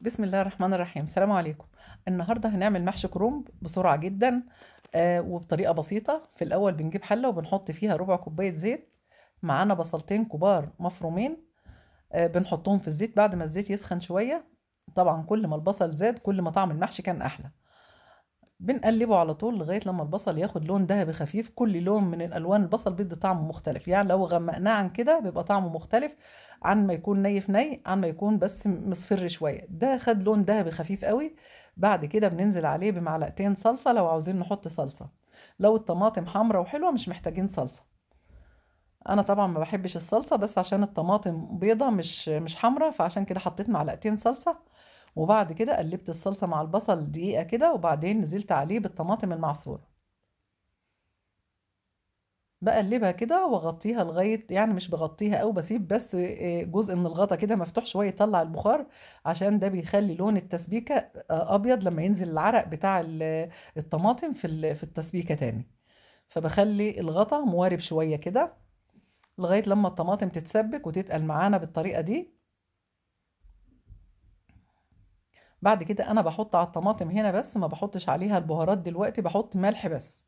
بسم الله الرحمن الرحيم السلام عليكم النهارده هنعمل محشي كرنب بسرعه جدا آه وبطريقه بسيطه في الاول بنجيب حله وبنحط فيها ربع كوبايه زيت معانا بصلتين كبار مفرومين آه بنحطهم في الزيت بعد ما الزيت يسخن شويه طبعا كل ما البصل زاد كل ما طعم المحشي كان احلى بنقلبه على طول لغايه لما البصل ياخد لون ذهبي خفيف كل لون من الالوان البصل بيدي طعم مختلف يعني لو غمقناه عن كده بيبقى طعمه مختلف عن ما يكون ني في ني عن ما يكون بس مصفر شويه ده خد لون ذهبي خفيف قوي بعد كده بننزل عليه بمعلقتين صلصه لو عاوزين نحط صلصه لو الطماطم حمرا وحلوه مش محتاجين صلصه انا طبعا ما بحبش الصلصه بس عشان الطماطم بيضه مش مش حمرا فعشان كده حطيت معلقتين صلصه وبعد كده قلبت الصلصة مع البصل دقيقة كده وبعدين نزلت عليه بالطماطم المعصورة بقلبها كده واغطيها لغايه يعني مش بغطيها او بسيب بس آه، جزء من الغطا كده مفتوح شويه يطلع البخار عشان ده بيخلي لون التسبيكه آه، ابيض لما ينزل العرق بتاع الطماطم في في التسبيكه تاني فبخلي الغطا موارب شويه كده لغايه لما الطماطم تتسبك وتتقل معانا بالطريقه دي بعد كده انا بحط على الطماطم هنا بس ما بحطش عليها البهارات دلوقتي بحط ملح بس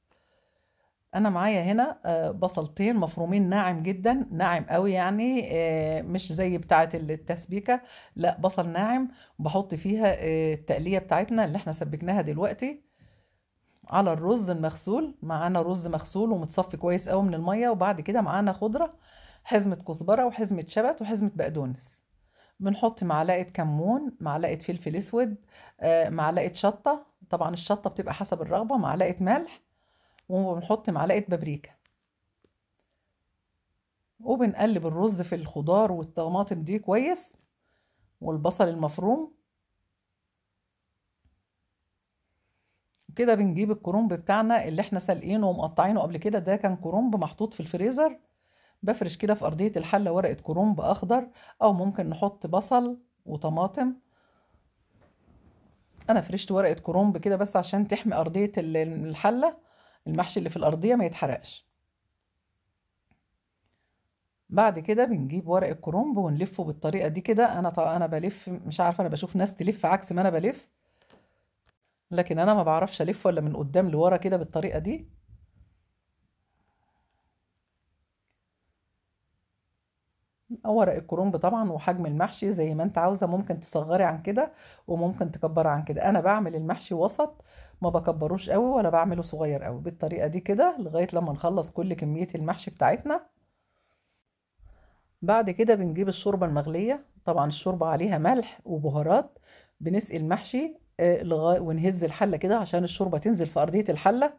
انا معايا هنا آه، بصلتين مفرومين ناعم جدا ناعم قوي يعني آه، مش زي بتاعه التسبيكه لا بصل ناعم بحط فيها آه، التقليه بتاعتنا اللي احنا سبكناها دلوقتي على الرز المغسول معانا رز مغسول ومتصفي كويس قوي من الميه وبعد كده معانا خضره حزمه كزبره وحزمه شبت وحزمه بقدونس بنحط معلقة كمون معلقة فلفل اسود آه، معلقة شطة طبعا الشطة بتبقى حسب الرغبة معلقة ملح وبنحط معلقة بابريكا وبنقلب الرز في الخضار والطماطم دي كويس والبصل المفروم كده بنجيب الكرنب بتاعنا اللي احنا سالقينه ومقطعينه قبل كده ده كان كرنب محطوط في الفريزر بفرش كده في أرضية الحلة ورقة كرنب أخضر أو ممكن نحط بصل وطماطم أنا فرشت ورقة كرنب كده بس عشان تحمي أرضية الحلة المحشي اللي في الأرضية ما يتحرقش بعد كده بنجيب ورق الكرنب ونلفه بالطريقه دي كده انا طبعا انا بلف مش عارفه انا بشوف ناس تلف عكس ما انا بلف لكن انا ما بعرفش الف ولا من قدام لورا كده بالطريقه دي ورق الكرنب طبعا وحجم المحشي زي ما انت عاوزه ممكن تصغري عن كده وممكن تكبري عن كده انا بعمل المحشي وسط ما بكبروش قوي ولا بعمله صغير قوي بالطريقه دي كده لغايه لما نخلص كل كميه المحشي بتاعتنا بعد كده بنجيب الشوربه المغليه طبعا الشوربه عليها ملح وبهارات بنسقي المحشي آه، ونهز الحله كده عشان الشوربه تنزل في ارضيه الحله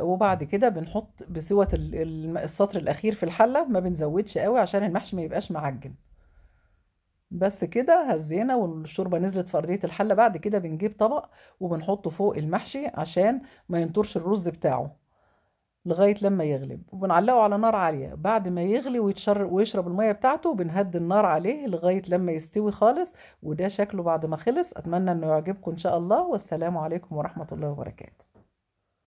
وبعد كده بنحط بسوة السطر الاخير في الحلة ما بنزودش قوي عشان المحشي ما يبقاش معجن بس كده هزينا والشوربه نزلت في ارضيه الحله بعد كده بنجيب طبق وبنحطه فوق المحشي عشان ما ينطرش الرز بتاعه لغايه لما يغلب وبنعلقه على نار عاليه بعد ما يغلي ويتشر ويشرب الميه بتاعته بنهدي النار عليه لغايه لما يستوي خالص وده شكله بعد ما خلص اتمنى انه يعجبكم ان شاء الله والسلام عليكم ورحمه الله وبركاته